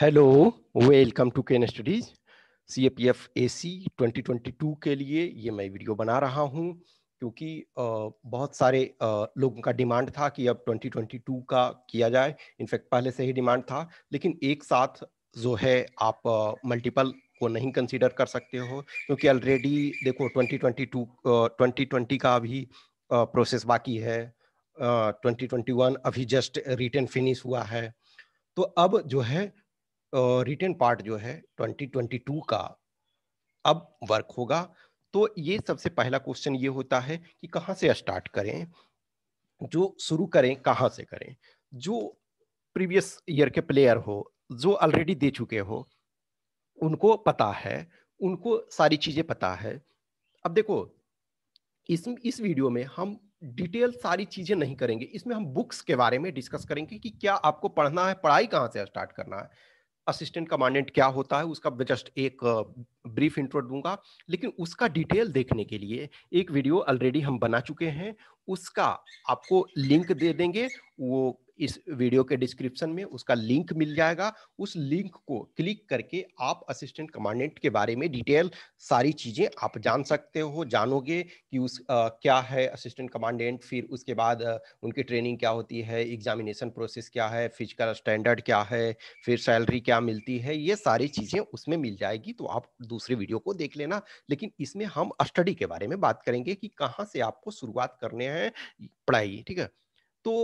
hello welcome to Ken studies C A P F A C twenty twenty two के लिए ये मैं video बना रहा हूँ क्योंकि बहुत सारे लोगों का डिमांड था कि अब ट्वेंटी ट्वेंटी टू का किया जाए इनफैक्ट पहले से ही डिमांड था लेकिन एक साथ जो है आप मल्टीपल को नहीं कंसीडर कर सकते हो क्योंकि ऑलरेडी देखो twenty twenty two twenty twenty का अभी प्रोसेस बाकी है ट्वेंटी ट्वेंटी वन अभी जस्ट रिटर्न फिनिश हुआ है तो अब जो है रिटर्न पार्ट जो है 2022 का अब वर्क होगा तो ये सबसे पहला क्वेश्चन ये होता है कि कहाँ से स्टार्ट करें जो शुरू करें कहाँ से करें जो प्रीवियस ईयर के प्लेयर हो जो ऑलरेडी दे चुके हो उनको पता है उनको सारी चीज़ें पता है अब देखो इस इस वीडियो में हम डिटेल सारी चीज़ें नहीं करेंगे इसमें हम बुक्स के बारे में डिस्कस करेंगे कि क्या आपको पढ़ना है पढ़ाई कहाँ से स्टार्ट करना है असिस्टेंट कमांडेंट क्या होता है उसका मैं जस्ट एक ब्रीफ इंट्रो दूंगा लेकिन उसका डिटेल देखने के लिए एक वीडियो ऑलरेडी हम बना चुके हैं उसका आपको लिंक दे देंगे वो इस वीडियो के डिस्क्रिप्शन में उसका लिंक मिल जाएगा उस लिंक को क्लिक करके आप असिस्टेंट कमांडेंट के बारे में डिटेल सारी चीज़ें आप जान सकते हो जानोगे कि उस आ, क्या है असिस्टेंट कमांडेंट फिर उसके बाद आ, उनकी ट्रेनिंग क्या होती है एग्जामिनेशन प्रोसेस क्या है फिजिकल स्टैंडर्ड क्या है फिर सैलरी क्या मिलती है ये सारी चीज़ें उसमें मिल जाएगी तो आप दूसरे वीडियो को देख लेना लेकिन इसमें हम स्टडी के बारे में बात करेंगे कि कहाँ से आपको शुरुआत करने हैं पढ़ाई ठीक है तो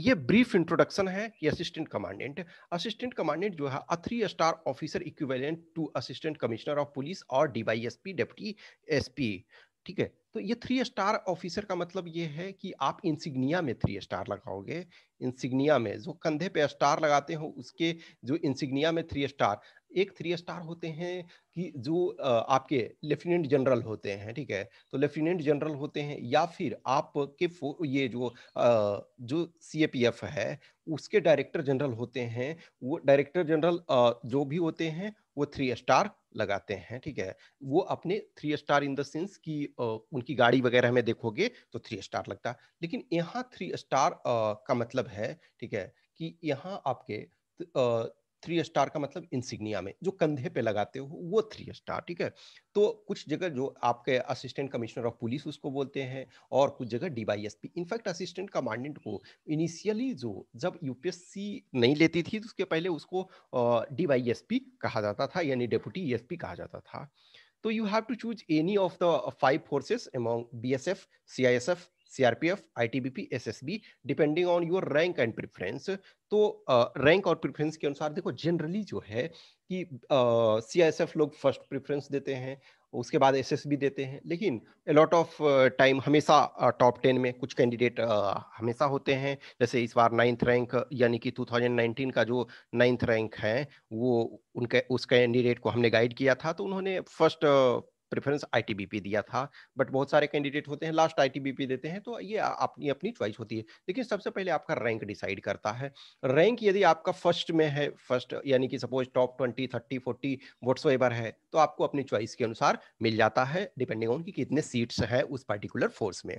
ये ब्रीफ इंट्रोडक्शन है कि असिस्टेंट कमांडेंट असिस्टेंट कमांडेंट जो है a three star officer equivalent to assistant commissioner of police और डीवाईएसपी डिप्टी एसपी ठीक है तो ये थ्री स्टार ऑफिसर का मतलब ये है कि आप इंसिग्निया में थ्री स्टार लगाओगे इंसिग्निया में जो कंधे पे स्टार लगाते हो उसके जो इंसिग्निया में थ्री स्टार एक थ्री स्टार होते हैं कि जो आपके लेफ्टिनेंट जनरल होते हैं ठीक है तो लेफ्टिनेंट जनरल होते हैं या फिर आपके ये जो जो सी है उसके डायरेक्टर जनरल होते हैं वो डायरेक्टर जनरल जो भी होते हैं वो थ्री स्टार लगाते हैं ठीक है वो अपने three star in the sense की उनकी गाड़ी वगैरह में देखोगे तो थ्री स्टार लगता है लेकिन यहाँ थ्री स्टार का मतलब है ठीक है कि यहाँ आपके थ्री स्टार का मतलब इंसिग्निया में जो कंधे पे लगाते हो वो थ्री स्टार ठीक है तो कुछ जगह जो आपके असिस्टेंट कमिश्नर ऑफ पुलिस उसको बोलते हैं और कुछ जगह D Y S P in fact assistant commandant को इनिशियली जो जब यूपीएससी नहीं लेती थी तो उसके पहले उसको डी वाई एस पी कहा जाता था यानी डेप्यूटी एस पी कहा जाता था तो you have to choose any of the five forces among B S F C I S F CRPF S B depending on your rank and preference तो rank और प्रेफरेंस के अनुसार देखो generally जो है कि सी एस एफ लोग first preference देते हैं उसके बाद एस एस बी देते हैं लेकिन अलॉट ऑफ टाइम हमेशा टॉप टेन में कुछ कैंडिडेट हमेशा होते हैं जैसे इस बार नाइन्थ रैंक यानी कि 2019 का जो नाइन्थ रैंक है वो उनके उस कैंडिडेट को हमने गाइड किया था तो उन्होंने फर्स्ट प्रेफरेंस आईटीबीपी दिया था बट बहुत सारे कैंडिडेट होते हैं लास्ट आईटीबीपी देते हैं तो ये अपनी अपनी च्वाइस होती है लेकिन सबसे पहले आपका रैंक डिसाइड करता है रैंक यदि आपका फर्स्ट में है फर्स्ट यानी कि suppose top twenty thirty forty votes वेबर है तो आपको अपनी च्वाइस के अनुसार मिल जाता है डिपेंडिंग ऑन कि कितने सीट्स हैं उस पर्टिकुलर फोर्स में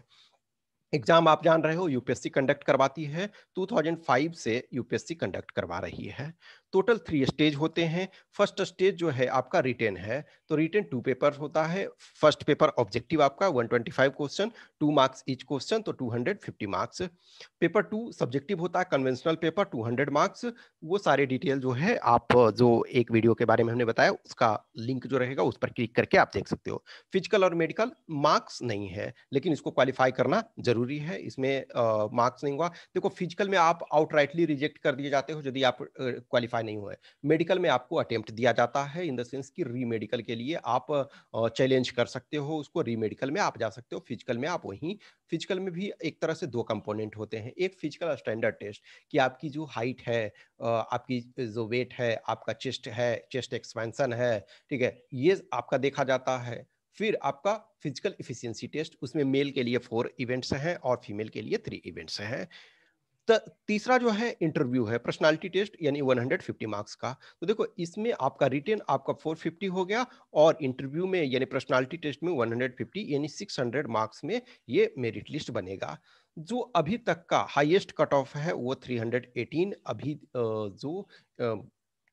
एग्जाम आप जान रहे हो यूपीएससी कंडक्ट करवाती है 2005 से यूपीएससी कंडक्ट करवा रही है टोटल थ्री स्टेज होते हैं फर्स्ट स्टेज जो है आपका रिटेन है तो रिटेन टू पेपर होता है फर्स्ट पेपर ऑब्जेक्टिव आपका 125 question two marks each question तो 250 मार्क्स पेपर टू सब्जेक्टिव होता है कन्वेंशनल पेपर 200 मार्क्स वो सारे डिटेल जो है आप जो एक वीडियो के बारे में हमने बताया उसका लिंक जो रहेगा उस पर क्लिक करके आप देख सकते हो फिजिकल और मेडिकल मार्क्स नहीं है लेकिन इसको क्वालिफाई करना जरूर जरूरी है इसमें मार्क्स नहीं हुआ देखो फिजिकल में आप आउटराइटली रिजेक्ट कर दिए जाते हो यदि आप क्वालिफाई नहीं हुए मेडिकल में आपको अटेम्प्ट दिया जाता है इन द सेंस कि रीमेडिकल के लिए आप चैलेंज कर सकते हो उसको रीमेडिकल में आप जा सकते हो फिजिकल में आप वहीं फिजिकल में भी एक तरह से दो कंपोनेंट होते हैं एक फिजिकल स्टैंडर्ड टेस्ट कि आपकी जो हाइट है आपकी जो वेट है आपका चेस्ट है चेस्ट एक्सपेंसन है ठीक है ये आपका देखा जाता है फिर आपका फिजिकल इफिशियंसी टेस्ट उसमें मेल के लिए फोर इवेंट्स हैं और फीमेल के लिए थ्री इवेंट्स हैं तीसरा जो है इंटरव्यू है पर्सनालिटी टेस्ट यानी 150 मार्क्स का तो देखो इसमें आपका रिटेन आपका 450 हो गया और इंटरव्यू में यानी पर्सनालिटी टेस्ट में 150 यानी 600 मार्क्स में ये मेरिट लिस्ट बनेगा जो अभी तक का हाईएस्ट कट ऑफ है वो 318 अभी जो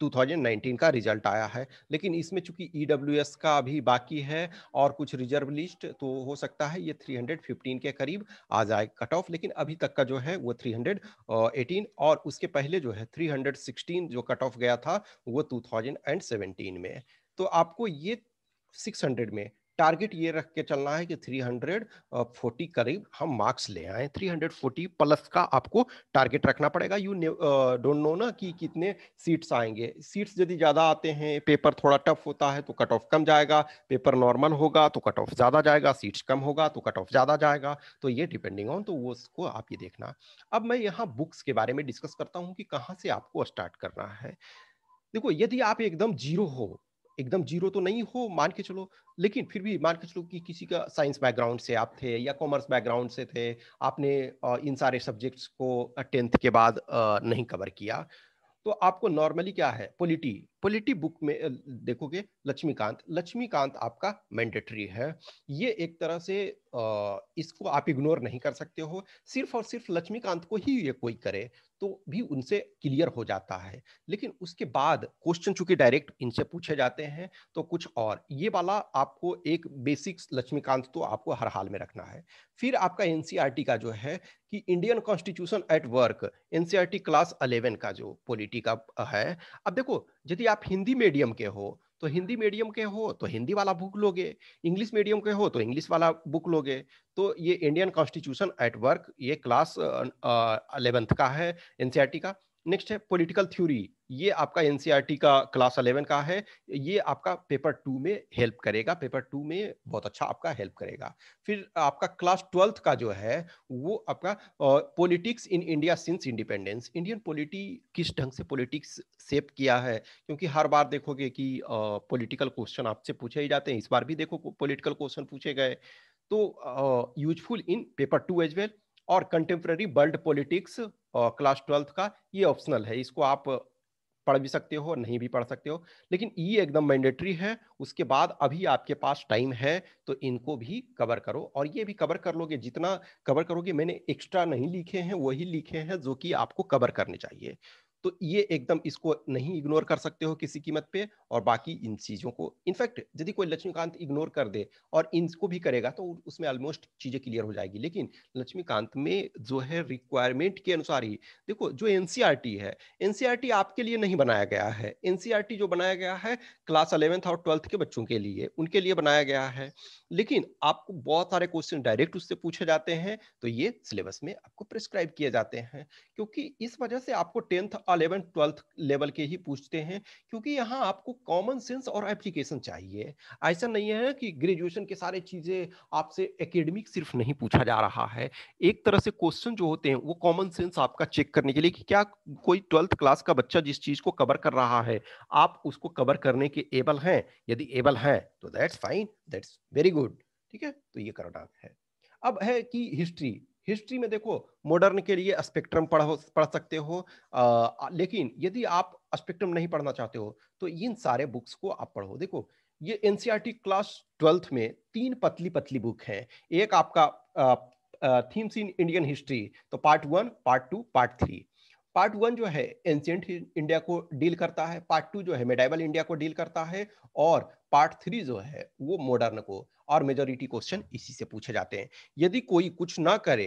2019 का रिजल्ट आया है लेकिन इसमें चूंकि ई e का अभी बाकी है और कुछ रिजर्व लिस्ट तो हो सकता है ये 315 के करीब आ जाए कट ऑफ लेकिन अभी तक का जो है वो 318 और उसके पहले जो है 316 जो कट ऑफ गया था वो 2017 में तो आपको ये 600 में टारगेट ये रख के चलना है कि 340 करीब हम मार्क्स ले आए 340 प्लस का आपको टारगेट रखना पड़ेगा यू डोंट नो ना कि कितने सीट्स आएंगे सीट्स यदि ज़्यादा आते हैं पेपर थोड़ा टफ होता है तो कट ऑफ कम जाएगा पेपर नॉर्मल होगा तो कट ऑफ ज़्यादा जाएगा सीट्स कम होगा तो कट ऑफ ज़्यादा जाएगा तो ये डिपेंडिंग ऑन तो वो उसको आप ये देखना अब मैं यहाँ बुक्स के बारे में डिस्कस करता हूँ कि कहाँ से आपको स्टार्ट करना है देखो यदि आप एकदम जीरो हो एकदम जीरो तो नहीं हो मान के चलो लेकिन फिर भी मान के चलो कि किसी का साइंस बैकग्राउंड से आप थे या कॉमर्स बैकग्राउंड से थे आपने इन सारे सब्जेक्ट्स को टेंथ के बाद नहीं कवर किया तो आपको नॉर्मली क्या है पोलिटी पोलिटी बुक में देखोगे लक्ष्मीकांत लक्ष्मीकांत आपका मैंडेटरी है ये एक तरह से इसको आप इग्नोर नहीं कर सकते हो सिर्फ और सिर्फ लक्ष्मीकांत को ही ये कोई करे तो भी उनसे क्लियर हो जाता है लेकिन उसके बाद क्वेश्चन चूंकि डायरेक्ट इनसे पूछे जाते हैं तो कुछ और ये वाला आपको एक बेसिक लक्ष्मीकांत तो आपको हर हाल में रखना है फिर आपका एनसीईआरटी e का जो है कि Indian constitution at work NCERT class eleven का जो पॉलिटी का है अब देखो यदि आप हिंदी मीडियम के हो तो हिंदी मीडियम के हो तो हिंदी वाला बुक लोगे इंग्लिश मीडियम के हो तो इंग्लिश वाला बुक लोगे तो ये इंडियन कॉन्स्टिट्यूशन एट वर्क ये क्लास अलेवेंथ का है एनसीईआरटी का नेक्स्ट है पॉलिटिकल थ्योरी ये आपका एनसीईआरटी e का क्लास अलेवन का है ये आपका पेपर टू में हेल्प करेगा पेपर टू में बहुत अच्छा आपका हेल्प करेगा फिर आपका क्लास ट्वेल्थ का जो है वो आपका politics in India since independence Indian polity किस ढंग से पॉलिटिक्स सेप किया है क्योंकि हर बार देखोगे कि पॉलिटिकल क्वेश्चन आपसे पूछे ही जाते हैं इस बार भी देखो पोलिटिकल क्वेश्चन पूछे गए तो useful in paper two as well और contemporary world politics class twelfth का ये ऑप्शनल है इसको आप पढ़ भी सकते हो नहीं भी पढ़ सकते हो लेकिन ई एकदम मैंडेटरी है उसके बाद अभी आपके पास टाइम है तो इनको भी कवर करो और ये भी कवर कर लोगे जितना कवर करोगे मैंने एक्स्ट्रा नहीं लिखे हैं वही लिखे हैं जो कि आपको कवर करने चाहिए तो ये एकदम इसको नहीं इग्नोर कर सकते हो किसी कीमत पे और बाकी इन चीज़ों को इनफैक्ट यदि कोई लक्ष्मीकांत इग्नोर कर दे और इनको भी करेगा तो उसमें ऑलमोस्ट चीज़ें क्लियर हो जाएगी लेकिन लक्ष्मीकांत में जो है रिक्वायरमेंट के अनुसार ही देखो जो एन e है एन e आपके लिए नहीं बनाया गया है एन e जो बनाया गया है क्लास अलेवेंथ और ट्वेल्थ के बच्चों के लिए उनके लिए बनाया गया है लेकिन आपको बहुत सारे क्वेश्चन डायरेक्ट उससे पूछे जाते हैं तो ये सिलेबस में आपको प्रिस्क्राइब किए जाते हैं क्योंकि इस वजह से आपको टेंथ अलेवेंथ ट्वेल्थ लेवल के ही पूछते हैं क्योंकि यहाँ आपको कॉमन सेंस और एप्लीकेशन चाहिए ऐसा नहीं है कि ग्रेजुएशन के सारे चीज़ें आपसे एकेडमिक सिर्फ नहीं पूछा जा रहा है एक तरह से क्वेश्चन जो होते हैं वो कॉमन सेंस आपका चेक करने के लिए कि क्या कोई ट्वेल्थ क्लास का बच्चा जिस चीज़ को कवर कर रहा है आप उसको कवर करने के एबल हैं यदि एबल हैं तो that's fine that's very good ठीक है तो ये करना है अब है कि हिस्ट्री हिस्ट्री में देखो मॉडर्न के लिए स्पेक्ट्रम पढ़ पढ़ सकते हो आ, लेकिन यदि आप स्पेक्ट्रम नहीं पढ़ना चाहते हो तो इन सारे बुक्स को आप पढ़ो देखो ये एन क्लास ट्वेल्थ में तीन पतली पतली बुक हैं एक आपका थीम्स इन इंडियन हिस्ट्री तो part one part two part three part one जो है एंशियंट इंडिया को डील करता है पार्ट टू जो है मेडाइवल इंडिया को डील करता है और पार्ट थ्री जो है वो मॉडर्न को और मेजोरिटी क्वेश्चन इसी से पूछे जाते हैं यदि कोई कुछ ना करे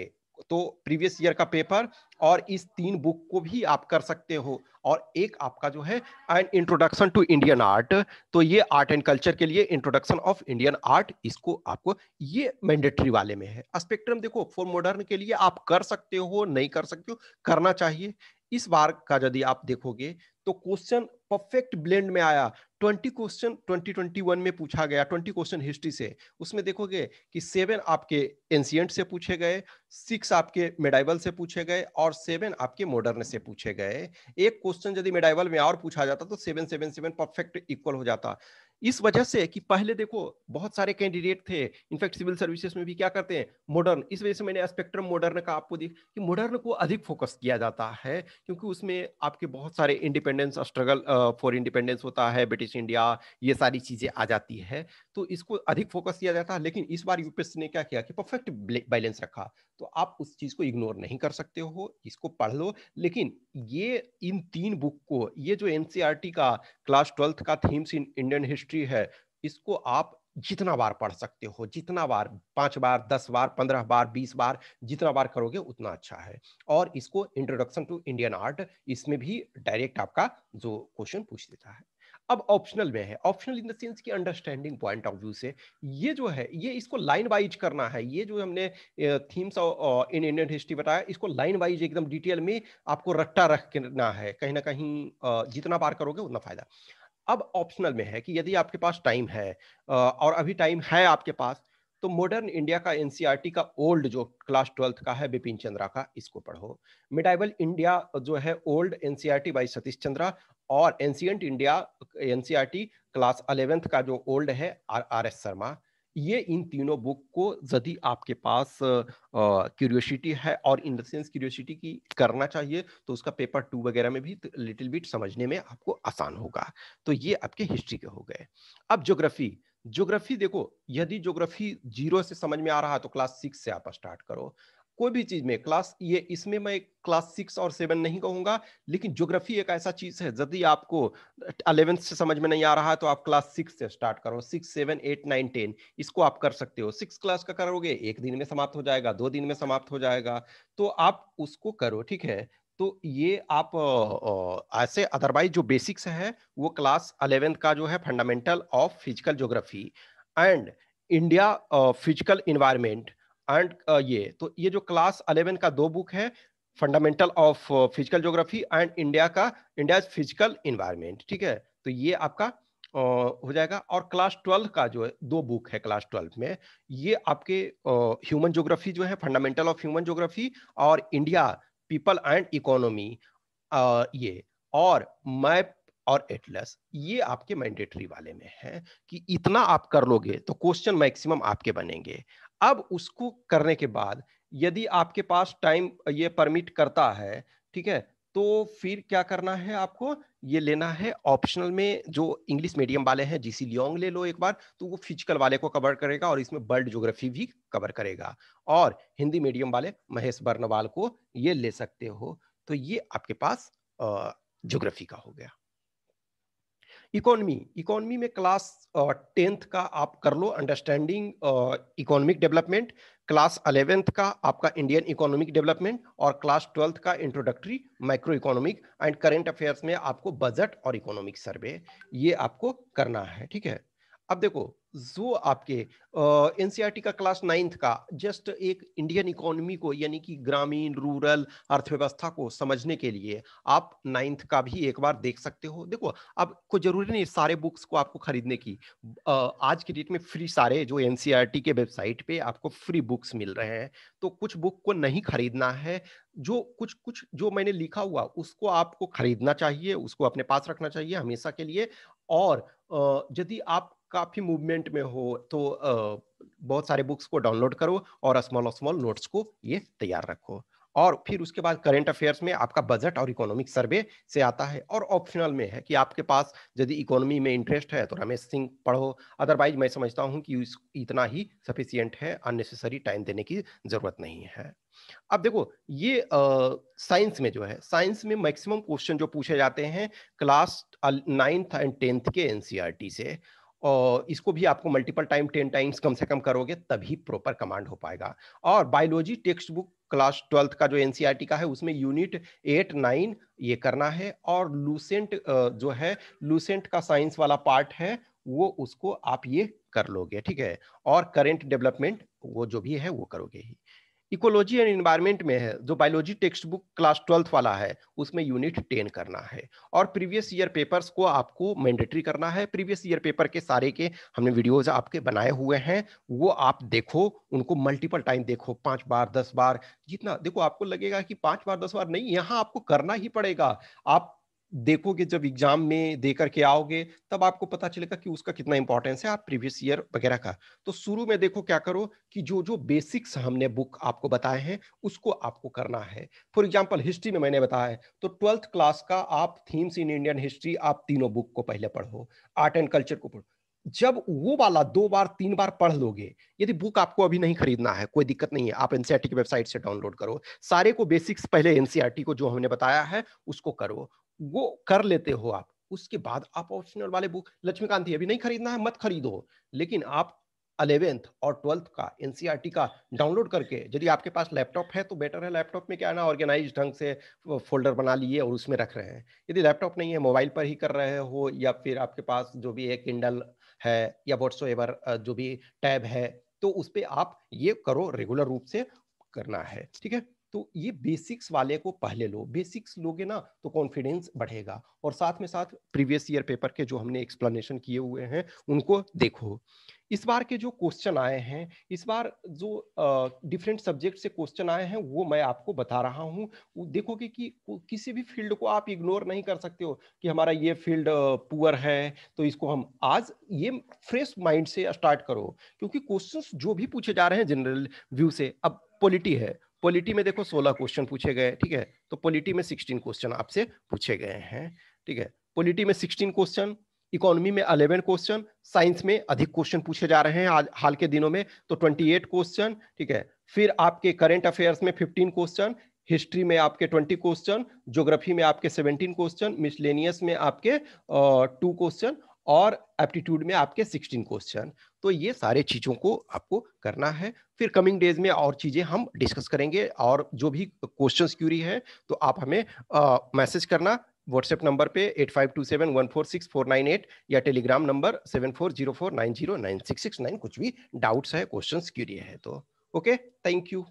तो प्रीवियस ईयर का पेपर और इस तीन बुक को भी आप कर सकते हो और एक आपका जो है an introduction to Indian art तो ये आर्ट एंड कल्चर के लिए इंट्रोडक्शन ऑफ इंडियन आर्ट इसको आपको ये मैंडेटरी वाले में है स्पेक्ट्रम देखो फॉर मॉडर्न के लिए आप कर सकते हो नहीं कर सकते हो करना चाहिए इस बार का यदि आप देखोगे तो क्वेश्चन परफेक्ट ब्लेंड में आया 20 क्वेश्चन 2021 में पूछा गया 20 क्वेश्चन हिस्ट्री से उसमें देखोगे कि सेवन आपके एंशियंट से पूछे गए सिक्स आपके मेडाइवल से पूछे गए और सेवन आपके मॉडर्न से पूछे गए एक क्वेश्चन यदि मेडाइवल में और पूछा जाता तो seven seven seven perfect equal हो जाता इस वजह से कि पहले देखो बहुत सारे कैंडिडेट थे इनफैक्ट सिविल सर्विसेज में भी क्या करते हैं मॉडर्न इस वजह से मैंने स्पेक्ट्रम मॉडर्न का आपको देख कि मॉडर्न को अधिक फोकस किया जाता है क्योंकि उसमें आपके बहुत सारे इंडिपेंडेंस स्ट्रगल फॉर इंडिपेंडेंस होता है ब्रिटिश इंडिया ये सारी चीजें आ जाती है तो इसको अधिक फोकस किया जाता है लेकिन इस बार यूपीएससी ने क्या किया कि परफेक्ट बैलेंस रखा तो आप उस चीज़ को इग्नोर नहीं कर सकते हो इसको पढ़ लो लेकिन ये इन तीन बुक को ये जो एन e का क्लास ट्वेल्थ का थीम्स इन इंडियन हिस्ट्री है इसको आप जितना बार पढ़ सकते हो जितना बार पाँच बार दस बार पंद्रह बार बीस बार जितना बार करोगे उतना अच्छा है और इसको इंट्रोडक्शन टू इंडियन आर्ट इसमें भी डायरेक्ट आपका जो क्वेश्चन पूछ देता है अब ऑप्शनल में है ऑप्शनल इन द सेंस की अंडरस्टैंडिंग पॉइंट ऑफ व्यू से ये जो है ये इसको लाइन वाइज करना है ये जो हमने थीम्स इन इंडियन हिस्ट्री बताया इसको लाइन वाइज एकदम डिटेल में आपको रट्टा रखना है कहीं ना कहीं जितना पार करोगे उतना फायदा अब ऑप्शनल में है कि यदि आपके पास टाइम है और अभी टाइम है आपके पास तो मॉडर्न इंडिया का एनसीईआरटी e का ओल्ड जो क्लास ट्वेल्थ का है बिपिन चंद्रा का इसको पढ़ो मिडाइवल इंडिया जो है old NCERT by Satish Chandra और ancient India NCERT class eleventh का जो ओल्ड है आर आर एस शर्मा ये इन तीनों बुक को यदि आपके पास क्यूरियोसिटी है और इन द सेंस क्यूरियोसिटी की करना चाहिए तो उसका पेपर टू वगैरह में भी लिटिल बिट समझने में आपको आसान होगा तो ये आपके हिस्ट्री के हो गए अब ज्योग्राफी ज्योग्राफी देखो यदि ज्योग्राफी जीरो से समझ में आ रहा है तो क्लास सिक्स से आप स्टार्ट करो कोई भी चीज में क्लास ये इसमें मैं क्लास सिक्स और सेवन नहीं कहूंगा लेकिन ज्योग्राफी एक ऐसा चीज है यदि आपको अलेवेंथ से समझ में नहीं आ रहा है तो आप क्लास सिक्स से स्टार्ट करो six seven eight nine ten इसको आप कर सकते हो सिक्स क्लास का करोगे एक दिन में समाप्त हो जाएगा दो दिन में समाप्त हो जाएगा तो आप उसको करो ठीक है तो ये आप ऐसे अदरवाइज जो बेसिक्स है वो क्लास अलेवेंथ का जो है fundamental of physical geography and India physical environment and uh, ये तो ये जो क्लास अलेवन का दो बुक है fundamental of physical geography and India का इंडिया फिजिकल इन्वायरमेंट ठीक है तो ये आपका हो जाएगा और क्लास ट्वेल्व का जो है दो बुक है क्लास ट्वेल्व में ये आपके ह्यूमन ज्योग्राफी जो है फंडामेंटल ऑफ ह्यूमन ज्योग्राफी और इंडिया पीपल एंड इकोनॉमी ये और मैप और एटलस ये आपके मैंडेटरी वाले में है कि इतना आप कर लोगे तो क्वेश्चन मैक्सिमम आपके बनेंगे अब उसको करने के बाद यदि आपके पास टाइम ये परमिट करता है ठीक है तो फिर क्या करना है आपको ये लेना है ऑप्शनल में जो इंग्लिश मीडियम वाले हैं सी लियोंग ले लो एक बार तो वो फिजिकल वाले को कवर करेगा और इसमें वर्ल्ड ज्योग्राफी भी कवर करेगा और हिंदी मीडियम वाले महेश बर्नवाल को ये ले सकते हो तो ये आपके पास ज्योग्राफी का हो गया इकोनॉमी इकोनॉमी में क्लास टेंथ का आप कर लो understanding economic development class eleventh का आपका इंडियन इकोनॉमिक डेवलपमेंट और क्लास ट्वेल्थ का introductory micro economic and current affairs में आपको बजट और इकोनॉमिक सर्वे ये आपको करना है ठीक है अब देखो जो आपके एनसीईआरटी e का क्लास नाइन्थ का जस्ट एक इंडियन इकोनॉमी को यानी कि ग्रामीण रूरल अर्थव्यवस्था को समझने के लिए आप नाइन्थ का भी एक बार देख सकते हो देखो अब कोई जरूरी नहीं सारे बुक्स को आपको खरीदने की आज की डेट में फ्री सारे जो एनसीईआरटी e के वेबसाइट पे आपको फ्री बुक्स मिल रहे हैं तो कुछ बुक को नहीं खरीदना है जो कुछ कुछ जो मैंने लिखा हुआ उसको आपको खरीदना चाहिए उसको अपने पास रखना चाहिए हमेशा के लिए और यदि आप काफ़ी मूवमेंट में हो तो बहुत सारे बुक्स को डाउनलोड करो और स्मॉल स्मॉल नोट्स को ये तैयार रखो और फिर उसके बाद करेंट अफेयर्स में आपका बजट और इकोनॉमिक सर्वे से आता है और ऑप्शनल में है कि आपके पास यदि इकोनॉमी में इंटरेस्ट है तो रमेश सिंह पढ़ो अदरवाइज मैं समझता हूँ कि इतना ही सफिशियंट है अननेसेसरी टाइम देने की जरूरत नहीं है अब देखो ये साइंस में जो है साइंस में मैक्सिमम क्वेश्चन जो पूछे जाते हैं क्लास नाइन्थ एंड टेंथ के एनसीआर से और इसको भी आपको मल्टीपल टाइम टेन टाइम्स कम से कम करोगे तभी प्रॉपर कमांड हो पाएगा और biology text book class twelfth का जो एनसीईआरटी e का है उसमें यूनिट एट नाइन ये करना है और लूसेंट जो है लूसेंट का साइंस वाला पार्ट है वो उसको आप ये कर लोगे ठीक है और करेंट डेवलपमेंट वो जो भी है वो करोगे ही इकोलॉजी एंड इन्वायरमेंट में है जो biology text book class twelfth वाला है उसमें यूनिट टेन करना है और प्रीवियस ईयर पेपर्स को आपको मैंडेटरी करना है प्रीवियस ईयर पेपर के सारे के हमने वीडियोज आपके बनाए हुए हैं वो आप देखो उनको मल्टीपल टाइम देखो पांच बार दस बार जितना देखो आपको लगेगा कि पांच बार दस बार नहीं यहाँ आपको करना ही पड़ेगा आप देखोगे जब एग्जाम में दे करके आओगे तब आपको पता चलेगा कि उसका कितना इंपॉर्टेंस है आप प्रीवियस ईयर वगैरह का तो शुरू में देखो क्या करो कि जो जो बेसिक्स हमने बुक आपको बताए हैं उसको आपको करना है फॉर एग्जाम्पल हिस्ट्री में मैंने बताया है तो ट्वेल्थ क्लास का आप थीम्स इन इंडियन हिस्ट्री आप तीनों बुक को पहले पढ़ो आर्ट एंड कल्चर को पढ़ो जब वो वाला दो बार तीन बार पढ़ लोगे यदि बुक आपको अभी नहीं खरीदना है कोई दिक्कत नहीं है आप एनसीआरटी की वेबसाइट से डाउनलोड करो सारे को बेसिक्स पहले एनसीआरटी को जो हमने बताया है उसको करो वो कर लेते हो आप उसके बाद आप ऑप्शनल वाले बुक लक्ष्मीकांत अभी नहीं खरीदना है मत खरीदो लेकिन आप अलेवेंथ और ट्वेल्थ का एनसीईआरटी e का डाउनलोड करके यदि आपके पास लैपटॉप है तो बेटर है लैपटॉप में क्या है ना ऑर्गेनाइज ढंग से फोल्डर बना लिए और उसमें रख रहे हैं यदि लैपटॉप नहीं है मोबाइल पर ही कर रहे हो या फिर आपके पास जो भी एक किंडल है या एवर जो भी टैब है तो उस पर आप ये करो रेगुलर रूप से करना है ठीक है तो ये बेसिक्स वाले को पहले लो बेसिक्स लोगे ना तो कॉन्फिडेंस बढ़ेगा और साथ में साथ प्रीवियस ईयर पेपर के जो हमने एक्सप्लेनेशन किए हुए हैं उनको देखो इस बार के जो क्वेश्चन आए हैं इस बार जो डिफरेंट uh, सब्जेक्ट से क्वेश्चन आए हैं वो मैं आपको बता रहा हूँ देखोगे कि, कि किसी भी फील्ड को आप इग्नोर नहीं कर सकते हो कि हमारा ये फील्ड पुअर है तो इसको हम आज ये फ्रेश माइंड से स्टार्ट करो क्योंकि क्वेश्चंस जो भी पूछे जा रहे हैं जनरल व्यू से अब पॉलिटी है पॉलिटी में देखो सोलह क्वेश्चन पूछे गए ठीक है तो पॉलिटी में सिक्सटीन क्वेश्चन आपसे पूछे गए हैं ठीक है पॉलिटी में सिक्सटीन क्वेश्चन इकोनॉमी में अलेवन क्वेश्चन साइंस में अधिक क्वेश्चन पूछे जा रहे हैं आज हाल के दिनों में तो ट्वेंटी एट क्वेश्चन ठीक है फिर आपके करेंट अफेयर्स में फिफ्टीन क्वेश्चन हिस्ट्री में आपके ट्वेंटी क्वेश्चन जोग्राफी में आपके सेवनटीन क्वेश्चन मिसलेनियस में आपके टू क्वेश्चन और एप्टीट्यूड में आपके सिक्सटीन क्वेश्चन तो ये सारे चीज़ों को आपको करना है फिर कमिंग डेज में और चीज़ें हम डिस्कस करेंगे और जो भी क्वेश्चंस क्यूरी है तो आप हमें मैसेज करना व्हाट्सएप नंबर पे eight five two seven one four six four nine eight या Telegram number seven four zero four nine zero nine six six nine कुछ भी डाउट्स है क्वेश्चन क्यूरी है तो ओके थैंक यू